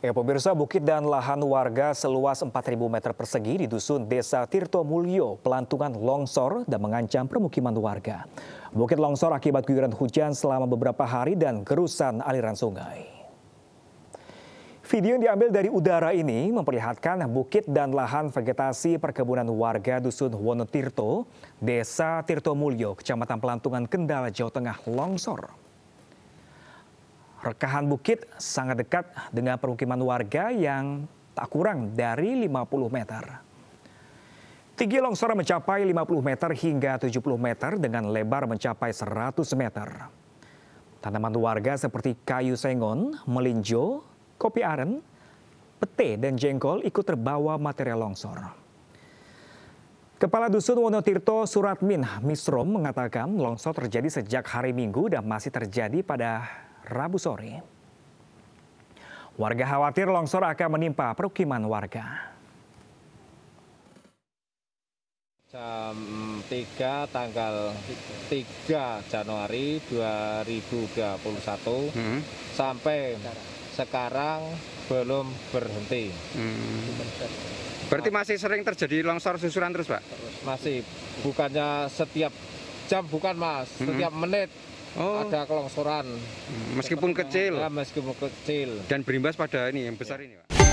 Ya, pemirsa bukit dan lahan warga seluas 4.000 meter persegi di dusun Desa Tirto Mulyo, Pelantungan longsor dan mengancam permukiman warga. Bukit longsor akibat guyuran hujan selama beberapa hari dan kerusakan aliran sungai. Video yang diambil dari udara ini memperlihatkan bukit dan lahan vegetasi perkebunan warga Dusun Wonotirto, Desa Tirto Mulyo, Kecamatan Pelantungan, Kendal, Jawa Tengah longsor. Rekahan bukit sangat dekat dengan permukiman warga yang tak kurang dari 50 meter. Tinggi longsor mencapai 50 meter hingga 70 meter dengan lebar mencapai 100 meter. Tanaman warga seperti kayu sengon, melinjo, kopi aren, pete dan jengkol ikut terbawa material longsor. Kepala Dusun Wonotirto Suratmin Misrom mengatakan longsor terjadi sejak hari Minggu dan masih terjadi pada Rabu sore. Warga khawatir longsor akan menimpa perukiman warga. Jam 3 tanggal 3 Januari 2021 hmm. sampai sekarang belum berhenti. Hmm. Berarti masih sering terjadi longsor susulan terus, Pak? Masih. Bukannya setiap jam, bukan, Mas. Hmm. Setiap hmm. menit Oh. Ada kelongsoran. Meskipun kecil. Ya, meskipun kecil. Dan berimbas pada ini yang besar ya. ini, Pak.